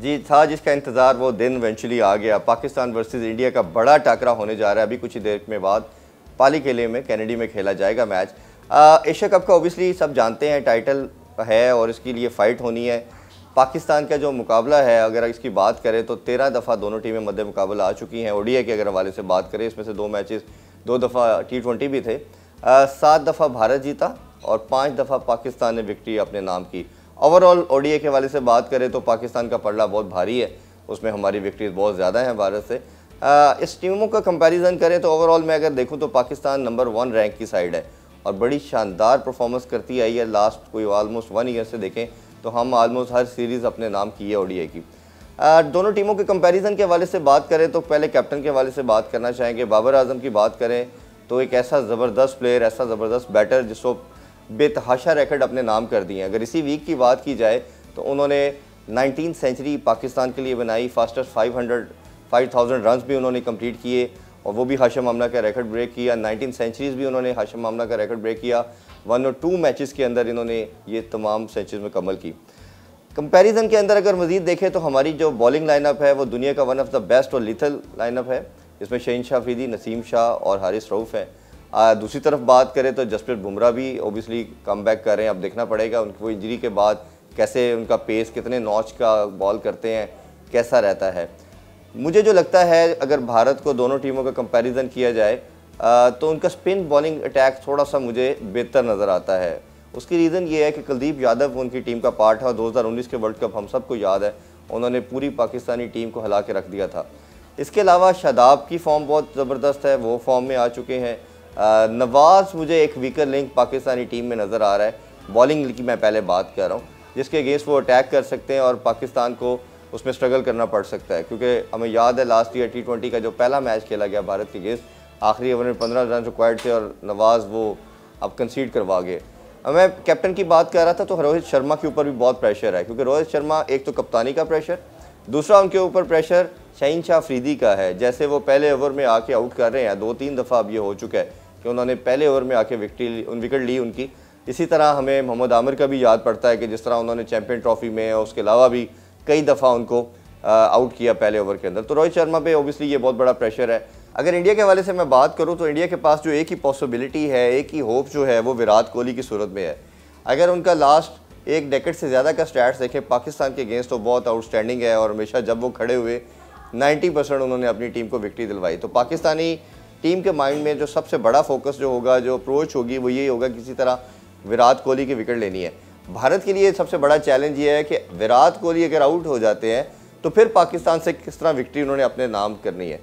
जी था जिसका इंतज़ार वो दिन वेंचुअली आ गया पाकिस्तान वर्सेस इंडिया का बड़ा टाकरा होने जा रहा है अभी कुछ ही देर में बाद पाली किले में कैनेडी में खेला जाएगा मैच एशिया कप का ओबियसली सब जानते हैं टाइटल है और इसके लिए फ़ाइट होनी है पाकिस्तान का जो मुकाबला है अगर इसकी बात करें तो तेरह दफ़ा दोनों टीमें मध्य मुकाबला आ चुकी हैं ओडिया के अगर हवाले से बात करें इसमें से दो मैच दो दफ़ा टी ट्वेंटी भी थे सात दफ़ा भारत जीता और पाँच दफ़ा पाकिस्तान ने विक्ट्री अपने नाम की ओवरऑल ओडीए के हवाले से बात करें तो पाकिस्तान का पड़ला बहुत भारी है उसमें हमारी विक्ट्रीज बहुत ज़्यादा हैं भारत से आ, इस टीमों का कंपैरिजन करें तो ओवरऑल मैं अगर देखूं तो पाकिस्तान नंबर वन रैंक की साइड है और बड़ी शानदार परफॉर्मेंस करती आई है लास्ट कोई आलमोस्ट वन ईयर से देखें तो हम आलमोस्ट हर सीरीज़ अपने नाम की है ओडीए की आ, दोनों टीमों के कंपेरिज़न के हवाले से बात करें तो पहले कैप्टन के हवाले से बात करना चाहेंगे बाबर आजम की बात करें तो एक ऐसा ज़बरदस्त प्लेयर ऐसा ज़बरदस्त बैटर जिसको बेतहाशा रिकॉर्ड अपने नाम कर दिए अगर इसी वीक की बात की जाए तो उन्होंने नाइनटीन सेंचुरी पाकिस्तान के लिए बनाई फास्टर 500 5000 रन्स भी उन्होंने कंप्लीट किए और वो भी हाशम आमला का रिकॉर्ड ब्रेक किया 19 सेंचुरीज भी उन्होंने हाशम आमला का रिकॉर्ड ब्रेक किया वन और टू मैचेस के अंदर इन्होंने ये तमाम सेंचुरीज मुकम्मल की कंपैरिजन के अंदर अगर मजीद देखें तो हमारी जो बॉलिंग लाइनअप है वो दुनिया का वन ऑफ द बेस्ट और लिथल लाइनअप है इसमें शहीन शाह फीदी नसीम शाह और हारिस रऊफ़ हैं दूसरी तरफ बात करें तो जसप्रीत बुमराह भी ओबियसली कम बैक कर रहे हैं अब देखना पड़ेगा उनको इंजरी के बाद कैसे उनका पेस कितने नॉच का बॉल करते हैं कैसा रहता है मुझे जो लगता है अगर भारत को दोनों टीमों का कंपैरिजन किया जाए तो उनका स्पिन बॉलिंग अटैक थोड़ा सा मुझे बेहतर नज़र आता है उसकी रीज़न ये है कि कुलदीप यादव उनकी टीम का पार्ट है और 2019 के वर्ल्ड कप हम सबको याद है उन्होंने पूरी पाकिस्तानी टीम को हिला के रख दिया था इसके अलावा शादाब की फॉर्म बहुत ज़बरदस्त है वो फॉर्म में आ चुके हैं नवाज़ मुझे एक वीकर लिंक पाकिस्तानी टीम में नज़र आ रहा है बॉलिंग की मैं पहले बात कर रहा हूँ जिसके अगेंस्ट वो अटैक कर सकते हैं और पाकिस्तान को उसमें स्ट्रगल करना पड़ सकता है क्योंकि हमें याद है लास्ट ईयर टी ट्वेंटी का जो पहला मैच खेला गया भारत के अगेंस्ट आखिरी ओवर में पंद्रह रन रिक्वायर्ड थे और नवाज़ वो अब कंसीड करवा गए मैं कैप्टन की बात कर रहा था तो रोहित शर्मा के ऊपर भी बहुत प्रेशर है क्योंकि रोहित शर्मा एक तो कप्तानी का प्रेशर दूसरा उनके ऊपर प्रेशर शहीन शाह अफरीदी का है जैसे वो पहले ओवर में आके आउट कर रहे हैं दो तीन दफ़ा अब ये हो चुका है कि उन्होंने पहले ओवर में आके विकटी उन विकेट ली उनकी इसी तरह हमें मोहम्मद आमिर का भी याद पड़ता है कि जिस तरह उन्होंने चैम्पियन ट्रॉफी में और उसके अलावा भी कई दफ़ा उनको आउट किया पहले ओवर के अंदर तो रोहित शर्मा पे ओबियसली ये बहुत बड़ा प्रेशर है अगर इंडिया के हवाले से मैं बात करूँ तो इंडिया के पास जो एक ही पॉसिबिलिटी है एक ही होप जो है वो विराट कोहली की सूरत में है अगर उनका लास्ट एक डेकेट से ज़्यादा का स्टैट्स देखें पाकिस्तान के अगेंस्ट तो बहुत आउटस्टैंडिंग है और हमेशा जब वो खड़े हुए 90 परसेंट उन्होंने अपनी टीम को विक्ट्री दिलवाई तो पाकिस्तानी टीम के माइंड में जो सबसे बड़ा फोकस जो होगा जो अप्रोच होगी वो यही होगा किसी तरह विराट कोहली की विकेट लेनी है भारत के लिए सबसे बड़ा चैलेंज ये है कि विराट कोहली अगर आउट हो जाते हैं तो फिर पाकिस्तान से किस तरह विक्ट्री उन्होंने अपने नाम करनी है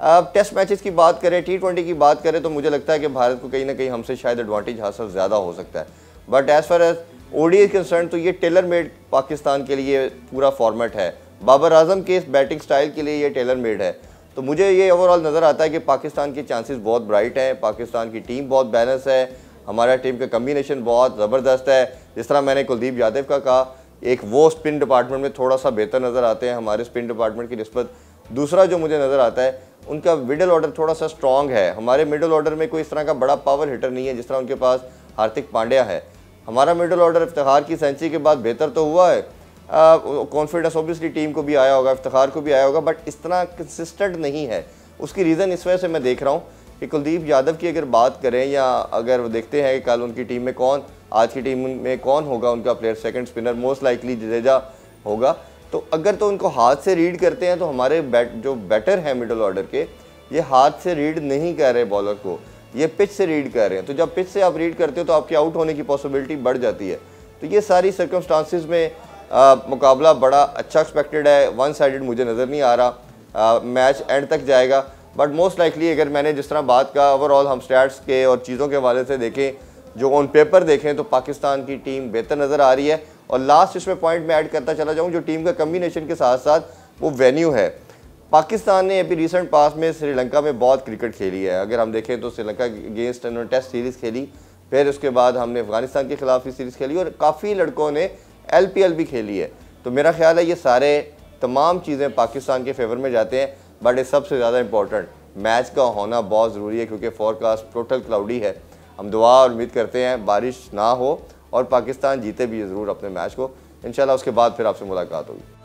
अब टेस्ट मैचेस की बात करें टी ट्वेंटी की बात करें तो मुझे लगता है कि भारत को कहीं ना कहीं हमसे शायद एडवांटेज हासिल ज़्यादा हो सकता है but as far as O D concern तो ये टेलर मेड पाकिस्तान के लिए पूरा फॉर्मेट है बाबर आजम के इस बैटिंग स्टाइल के लिए ये टेलर मेड है तो मुझे ये ओवरऑल नज़र आता है कि पाकिस्तान के चांसेस बहुत ब्राइट हैं पाकिस्तान की टीम बहुत बैलेंस है हमारा टीम का कम्बिनेशन बहुत ज़बरदस्त है जिस तरह मैंने कुलदीप यादव का कहा एक वो स्पिन डिपार्टमेंट में थोड़ा सा बेहतर नज़र आते हैं हमारे स्पिन डिपार्टमेंट की नस्बत दूसरा जो मुझे नज़र आता है उनका मिडल ऑर्डर थोड़ा सा स्ट्रॉन्ग है हमारे मिडल ऑर्डर में कोई इस तरह का बड़ा पावर हिटर नहीं है जिस तरह उनके पास हार्दिक पांड्या है हमारा मिडल ऑर्डर इफ्तार की सेंचुरी के बाद बेहतर तो हुआ है कॉन्फिडेंस ऑब्वियसली टीम को भी आया होगा इफ्तार को भी आया होगा बट इस तरह कंसिस्टेंट नहीं है उसकी रीज़न इस वजह से मैं देख रहा हूँ कि कुलदीप यादव की अगर बात करें या अगर वो देखते हैं कि कल उनकी टीम में कौन आज की टीम में कौन होगा उनका player second spinner most likely Jadeja होगा तो अगर तो उनको हाथ से रीड करते हैं तो हमारे बैट जो बैटर हैं मिडल ऑर्डर के ये हाथ से रीड नहीं कर रहे बॉलर को ये पिच से रीड कर रहे हैं तो जब पिच से आप रीड करते हो तो आपके आउट होने की पॉसिबिलिटी बढ़ जाती है तो ये सारी सर्कमस्टांसिस में मुकाबला बड़ा अच्छा एक्सपेक्टेड है वन साइड मुझे नज़र नहीं आ रहा मैच एंड तक जाएगा बट मोस्ट लाइकली अगर मैंने जिस तरह बात का ओवरऑल हम स्टैट्स के और चीज़ों के हवाले से देखें जो ऑन पेपर देखें तो पाकिस्तान की टीम बेहतर नज़र आ रही है और लास्ट इसमें पॉइंट में ऐड करता चला जाऊँ जो टीम का कम्बिनेशन के साथ साथ वो वेन्यू है पाकिस्तान ने अभी रिसेंट पास में श्रीलंका में बहुत क्रिकेट खेली है अगर हम देखें तो श्रीलंका अगेंस्ट उन्होंने टेस्ट सीरीज़ खेली फिर उसके बाद हमने अफगानिस्तान के खिलाफ भी सीरीज़ खेली और काफ़ी लड़कों ने एल पी एल भी खेली है तो मेरा ख्याल है ये सारे तमाम चीज़ें पाकिस्तान के फेवर में जाते हैं बट ये सबसे ज़्यादा इंपॉर्टेंट मैच का होना बहुत ज़रूरी है क्योंकि फॉरकास्ट टोटल क्लाउडी है हम दुआ और उम्मीद करते हैं बारिश ना हो और पाकिस्तान जीते भी ज़रूर अपने मैच को इन उसके बाद फिर आपसे मुलाकात होगी